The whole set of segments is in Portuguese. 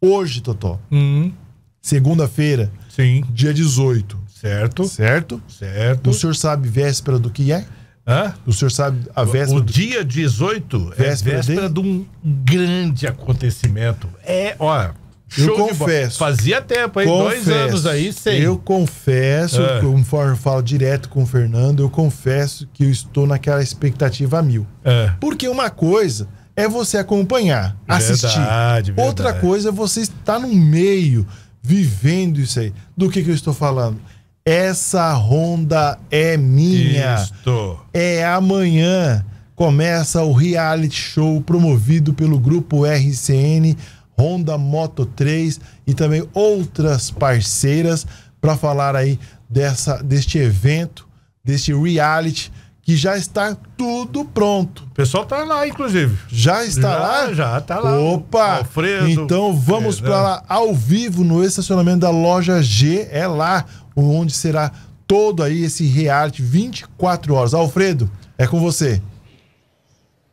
hoje, Totó. Hum. Segunda-feira. Sim. Dia 18. Certo. Certo? Certo. O senhor sabe véspera do que é? Hã? O senhor sabe a véspera. O do... dia 18 é véspera é véspera de um grande acontecimento. É, olha. eu confesso. De... Fazia tempo, aí Confesso. Dois anos aí sem. Eu confesso, ah. conforme eu falo direto com o Fernando, eu confesso que eu estou naquela expectativa a mil. Ah. Porque uma coisa é você acompanhar, verdade, assistir. Verdade. Outra coisa é você estar no meio, vivendo isso aí. Do que, que eu estou falando? Essa ronda é minha. Isto. É amanhã. Começa o reality show promovido pelo grupo RCN, Honda Moto 3 e também outras parceiras para falar aí dessa, deste evento, deste reality que já está tudo pronto. O pessoal está lá, inclusive. Já está já, lá? Já está lá. Opa! Tá Alfredo. Então vamos é, para lá ao vivo no estacionamento da loja G, é lá onde será todo aí esse rearte 24 horas. Alfredo, é com você.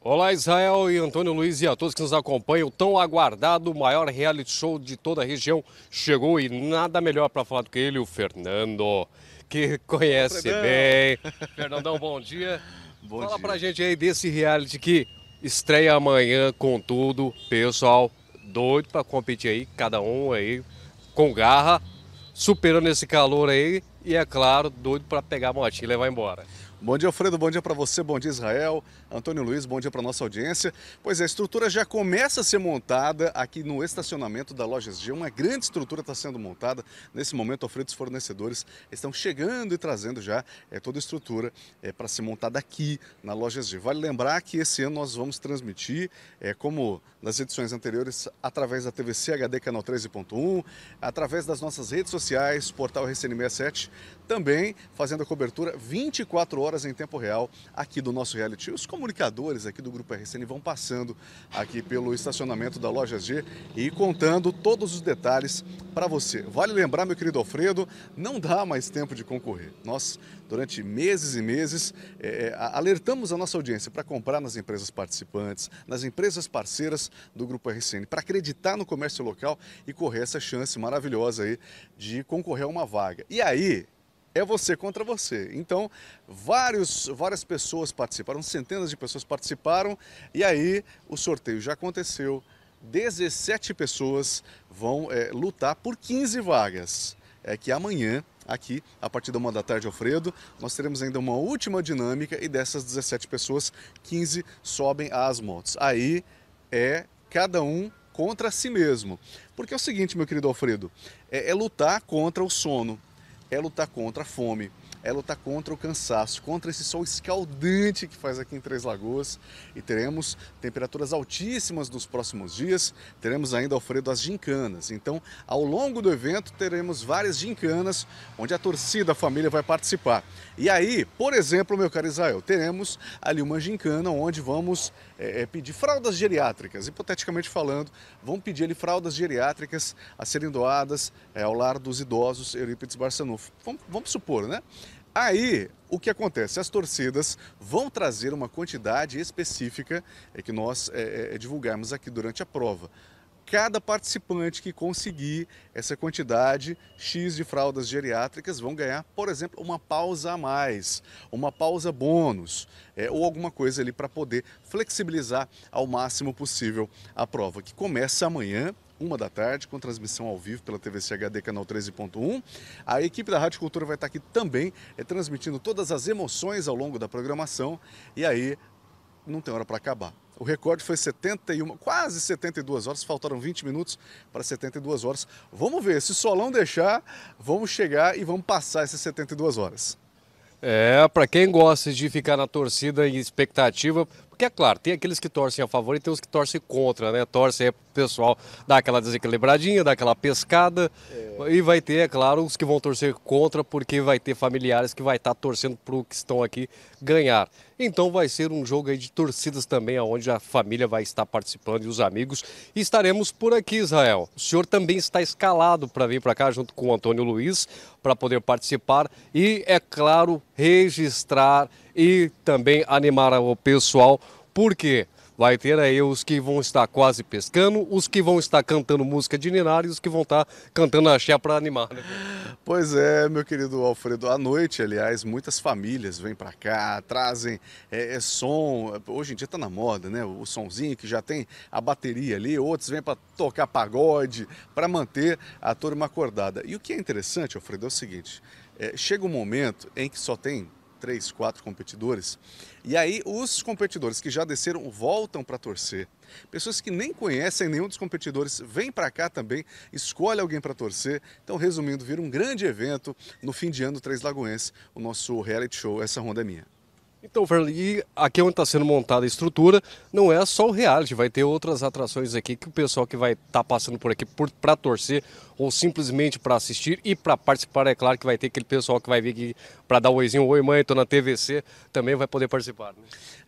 Olá, Israel e Antônio Luiz e a todos que nos acompanham. O tão aguardado maior reality show de toda a região chegou e nada melhor para falar do que ele, o Fernando que conhece Fernandão. bem. Fernandão, bom dia. Bom Fala dia. pra gente aí desse reality que estreia amanhã com tudo. Pessoal, doido pra competir aí, cada um aí com garra, superando esse calor aí. E é claro, doido pra pegar a motinha e levar embora. Bom dia, Alfredo. Bom dia para você. Bom dia, Israel. Antônio Luiz, bom dia para nossa audiência. Pois é, a estrutura já começa a ser montada aqui no estacionamento da Lojas G. Uma grande estrutura está sendo montada. Nesse momento, Alfredo, os fornecedores estão chegando e trazendo já é, toda a estrutura é, para ser montada aqui na Lojas G. Vale lembrar que esse ano nós vamos transmitir, é, como nas edições anteriores, através da TVC HD Canal 13.1, através das nossas redes sociais, portal rcn 7 também fazendo a cobertura 24 horas horas em tempo real aqui do nosso reality. Os comunicadores aqui do Grupo RCN vão passando aqui pelo estacionamento da Loja G e contando todos os detalhes para você. Vale lembrar, meu querido Alfredo, não dá mais tempo de concorrer. Nós, durante meses e meses, é, é alertamos a nossa audiência para comprar nas empresas participantes, nas empresas parceiras do Grupo RCN, para acreditar no comércio local e correr essa chance maravilhosa aí de concorrer a uma vaga. E aí, é você contra você. Então, vários, várias pessoas participaram, centenas de pessoas participaram, e aí o sorteio já aconteceu. 17 pessoas vão é, lutar por 15 vagas. É que amanhã, aqui, a partir da uma da tarde, Alfredo, nós teremos ainda uma última dinâmica e dessas 17 pessoas, 15 sobem às motos. Aí é cada um contra si mesmo. Porque é o seguinte, meu querido Alfredo, é, é lutar contra o sono é lutar contra a fome, é lutar contra o cansaço, contra esse sol escaldante que faz aqui em Três Lagoas. E teremos temperaturas altíssimas nos próximos dias. Teremos ainda, Alfredo, as gincanas. Então, ao longo do evento, teremos várias gincanas onde a torcida, a família vai participar. E aí, por exemplo, meu caro Israel, teremos ali uma gincana onde vamos é, é pedir fraldas geriátricas. Hipoteticamente falando, vão pedir ali fraldas geriátricas a serem doadas é, ao lar dos idosos Eurípides Barçanufo. Vamos, vamos supor, né? Aí, o que acontece? As torcidas vão trazer uma quantidade específica é, que nós é, é, é, divulgarmos aqui durante a prova. Cada participante que conseguir essa quantidade X de fraldas geriátricas vão ganhar, por exemplo, uma pausa a mais, uma pausa bônus, é, ou alguma coisa ali para poder flexibilizar ao máximo possível a prova, que começa amanhã uma da tarde, com transmissão ao vivo pela TVC HD, canal 13.1. A equipe da Rádio Cultura vai estar aqui também, é, transmitindo todas as emoções ao longo da programação. E aí, não tem hora para acabar. O recorde foi 71, quase 72 horas, faltaram 20 minutos para 72 horas. Vamos ver, se o solão deixar, vamos chegar e vamos passar essas 72 horas. É, para quem gosta de ficar na torcida em expectativa, porque é claro, tem aqueles que torcem a favor e tem os que torcem contra, né? Torce aí é, pro pessoal dar aquela desequilibradinha, dar aquela pescada. É. E vai ter, é claro, os que vão torcer contra, porque vai ter familiares que vai estar tá torcendo pro que estão aqui ganhar. Então vai ser um jogo aí de torcidas também, onde a família vai estar participando e os amigos. E estaremos por aqui, Israel. O senhor também está escalado para vir para cá junto com o Antônio Luiz para poder participar e, é claro, registrar e também animar o pessoal, porque vai ter aí os que vão estar quase pescando, os que vão estar cantando música de Ninar e os que vão estar cantando axé para animar. Né? Pois é, meu querido Alfredo, à noite, aliás, muitas famílias vêm para cá, trazem é, é, som, hoje em dia está na moda, né? O sonzinho que já tem a bateria ali, outros vêm para tocar pagode, para manter a turma acordada. E o que é interessante, Alfredo, é o seguinte, é, chega um momento em que só tem três, quatro competidores. E aí os competidores que já desceram voltam para torcer. Pessoas que nem conhecem nenhum dos competidores vêm para cá também, escolhe alguém para torcer. Então, resumindo, vira um grande evento no fim de ano Três Lagoense, o nosso reality show Essa Ronda é Minha. Então, Verly, aqui é onde está sendo montada a estrutura, não é só o reality, vai ter outras atrações aqui que o pessoal que vai estar tá passando por aqui para torcer ou simplesmente para assistir e para participar, é claro que vai ter aquele pessoal que vai vir aqui para dar um oizinho, oi mãe, estou na TVC, também vai poder participar. Né?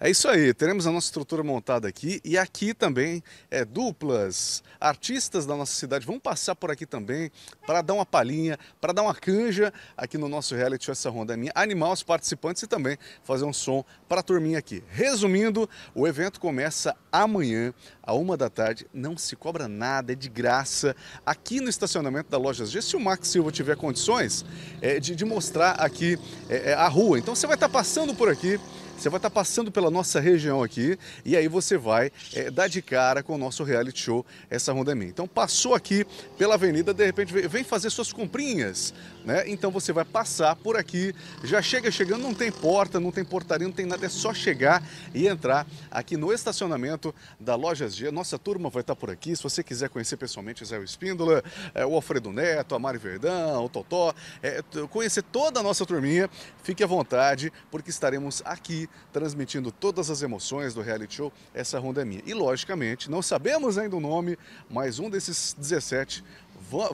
É isso aí, teremos a nossa estrutura montada aqui e aqui também é duplas, artistas da nossa cidade vão passar por aqui também para dar uma palhinha, para dar uma canja aqui no nosso reality Essa Ronda é Minha, animar os participantes e também fazer um som para a turminha aqui. Resumindo, o evento começa amanhã, à uma da tarde, não se cobra nada, é de graça, aqui no estacionamento da loja G. Se o Max Silva tiver condições é, de, de, mostrar aqui é, é a rua, então você vai estar tá passando por aqui, você vai estar tá passando pela nossa região aqui e aí você vai é, dar de cara com o nosso reality show Essa Ronda é Minha. Então passou aqui pela avenida, de repente vem fazer suas comprinhas né? Então você vai passar por aqui, já chega chegando, não tem porta, não tem portaria, não tem nada, é só chegar e entrar aqui no estacionamento da Lojas G. Nossa turma vai estar por aqui, se você quiser conhecer pessoalmente Zé Espíndola, é, o Alfredo Neto, a Mari Verdão, o Totó, é, conhecer toda a nossa turminha, fique à vontade, porque estaremos aqui transmitindo todas as emoções do reality show, essa ronda é minha. E logicamente, não sabemos ainda o nome, mas um desses 17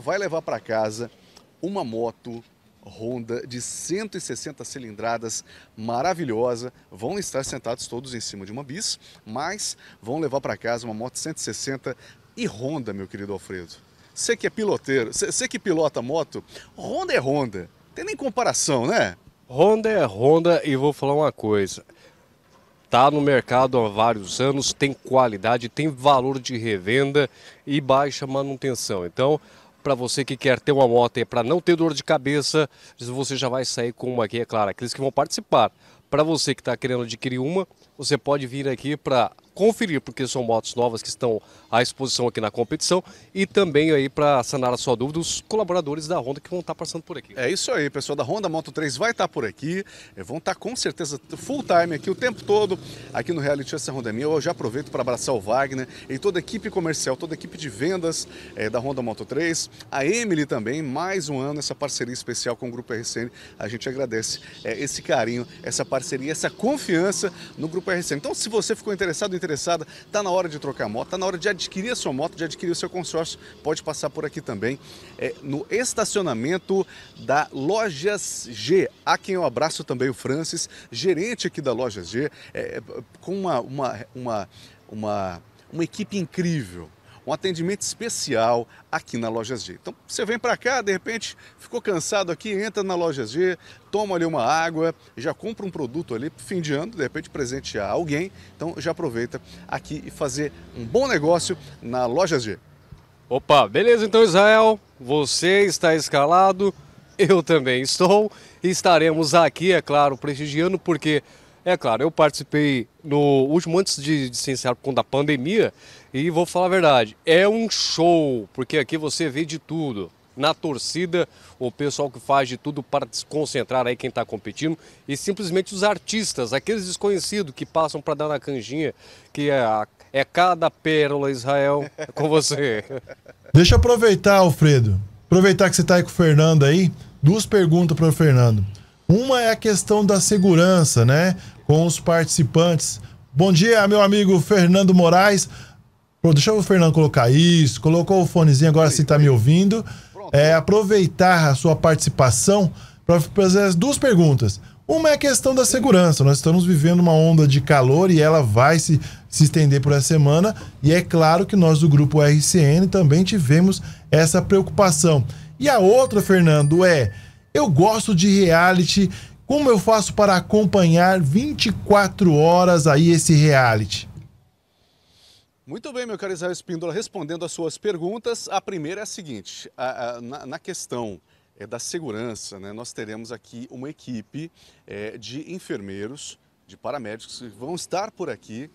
vai levar para casa uma moto Honda de 160 cilindradas maravilhosa. Vão estar sentados todos em cima de uma bis, mas vão levar para casa uma moto 160 e Honda, meu querido Alfredo. Você que é piloteiro, você que pilota moto, Honda é Honda. Tem nem comparação, né? Honda é Honda e vou falar uma coisa. Tá no mercado há vários anos, tem qualidade, tem valor de revenda e baixa manutenção. Então, para você que quer ter uma moto e é para não ter dor de cabeça, você já vai sair com uma aqui, é claro, aqueles que vão participar. Para você que está querendo adquirir uma, você pode vir aqui para conferir, porque são motos novas que estão à exposição aqui na competição e também aí para sanar a sua dúvida os colaboradores da Honda que vão estar tá passando por aqui. É isso aí, pessoal da Honda Moto 3 vai estar tá por aqui, é, vão estar tá com certeza full time aqui o tempo todo aqui no Reality Essa Honda é Minha. Eu já aproveito para abraçar o Wagner e toda a equipe comercial, toda a equipe de vendas é, da Honda Moto 3, a Emily também, mais um ano essa parceria especial com o Grupo RCN. A gente agradece é, esse carinho, essa parceria, essa confiança no Grupo RCM. Então, se você ficou interessado ou interessada, está na hora de trocar a moto, está na hora de adquirir a sua moto, de adquirir o seu consórcio, pode passar por aqui também, é, no estacionamento da Lojas G. A quem eu abraço também o Francis, gerente aqui da Lojas G, é, é com uma, uma, uma, uma, uma equipe incrível um atendimento especial aqui na Lojas G. Então, você vem para cá, de repente, ficou cansado aqui, entra na Lojas G, toma ali uma água, já compra um produto ali, fim de ano, de repente presentear alguém. Então, já aproveita aqui e fazer um bom negócio na Lojas G. Opa, beleza então, Israel? Você está escalado, eu também estou. Estaremos aqui, é claro, prestigiando, porque é claro, eu participei no último antes de, de se encerrar por conta da pandemia e vou falar a verdade, é um show, porque aqui você vê de tudo. Na torcida, o pessoal que faz de tudo para desconcentrar aí quem está competindo e simplesmente os artistas, aqueles desconhecidos que passam para dar na canjinha, que é é cada pérola, Israel, é com você. Deixa eu aproveitar, Alfredo. Aproveitar que você está aí com o Fernando aí. Duas perguntas para o Fernando. Uma é a questão da segurança, né? Com os participantes. Bom dia, meu amigo Fernando Moraes. Pô, deixa o Fernando colocar isso. Colocou o fonezinho agora se está me ouvindo. É, aproveitar a sua participação para fazer as duas perguntas. Uma é a questão da segurança. Nós estamos vivendo uma onda de calor e ela vai se, se estender por essa semana. E é claro que nós do grupo RCN também tivemos essa preocupação. E a outra, Fernando, é eu gosto de reality. Como eu faço para acompanhar 24 horas aí esse reality? Muito bem, meu caro Israel Espíndola, respondendo às suas perguntas, a primeira é a seguinte: a, a, na, na, questão é, da segurança, né, nós teremos aqui uma equipe é, de enfermeiros, de paramédicos que vão estar por aqui.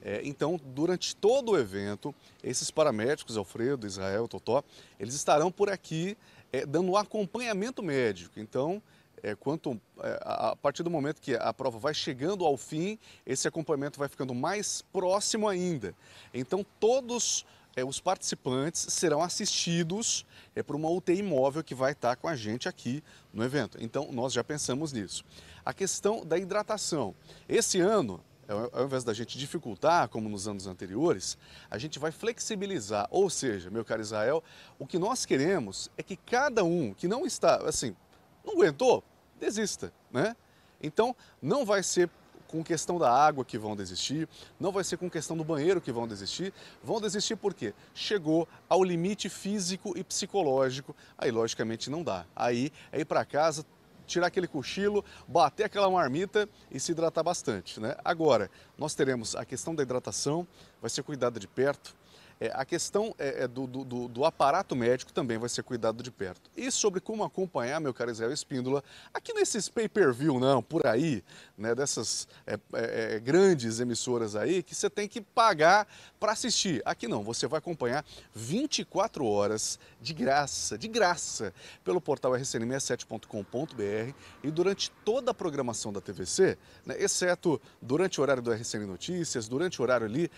É, então, durante todo o evento, esses paramédicos, Alfredo, Israel, Totó, eles estarão por aqui é, dando acompanhamento médico. Então, é, quanto, é, a, a partir do momento que a prova vai chegando ao fim, esse acompanhamento vai ficando mais próximo ainda. Então, todos é, os participantes serão assistidos é, por uma UTI móvel que vai estar com a gente aqui no evento. Então, nós já pensamos nisso. A questão da hidratação. Esse ano, então, ao invés da gente dificultar, como nos anos anteriores, a gente vai flexibilizar. Ou seja, meu caro Israel, o que nós queremos é que cada um que não está, assim, não aguentou, desista, né? Então, não vai ser com questão da água que vão desistir, não vai ser com questão do banheiro que vão desistir. Vão desistir porque chegou ao limite físico e psicológico. Aí, logicamente, não dá. Aí é ir para casa tirar aquele cochilo, bater aquela marmita e se hidratar bastante. Né? Agora, nós teremos a questão da hidratação, vai ser cuidada de perto é, a questão é, é do, do, do, aparato médico também vai ser cuidado de perto. E sobre como acompanhar, meu caro Israel Espíndola, aqui nesses pay-per-view, não, por aí, né, dessas é, é, é grandes emissoras aí, que você tem que pagar para assistir. Aqui não, você vai acompanhar 24 horas de graça, de graça, pelo portal rcn67.com.br e durante toda a programação da TVC, né, exceto durante o horário do RCN Notícias, durante o horário ali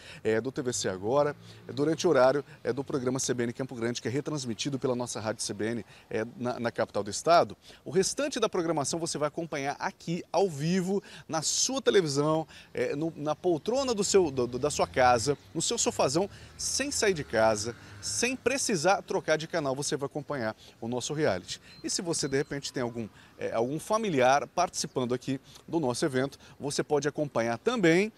do TVC Agora, durante durante o horário é, do programa CBN Campo Grande, que é retransmitido pela nossa rádio CBN é, na, na, capital do estado. O restante da programação você vai acompanhar aqui, ao vivo, na sua televisão, é, no, na poltrona do seu, do, da sua casa, no seu sofazão, sem sair de casa, sem precisar trocar de canal, você vai acompanhar o nosso reality. E se você, de repente, tem algum, é, algum familiar participando aqui do nosso evento, você pode acompanhar também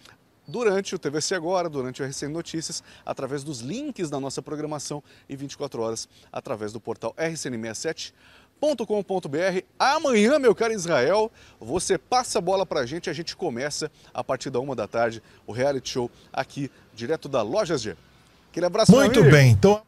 durante o TVC Agora, durante o RCN Notícias, através dos links da nossa programação e 24 horas através do portal rcn67.com.br. Amanhã, meu caro Israel, você passa a bola para a gente, a gente começa a partir da uma da tarde o reality show aqui direto da Lojas G. Aquele abraço, Muito bem, então...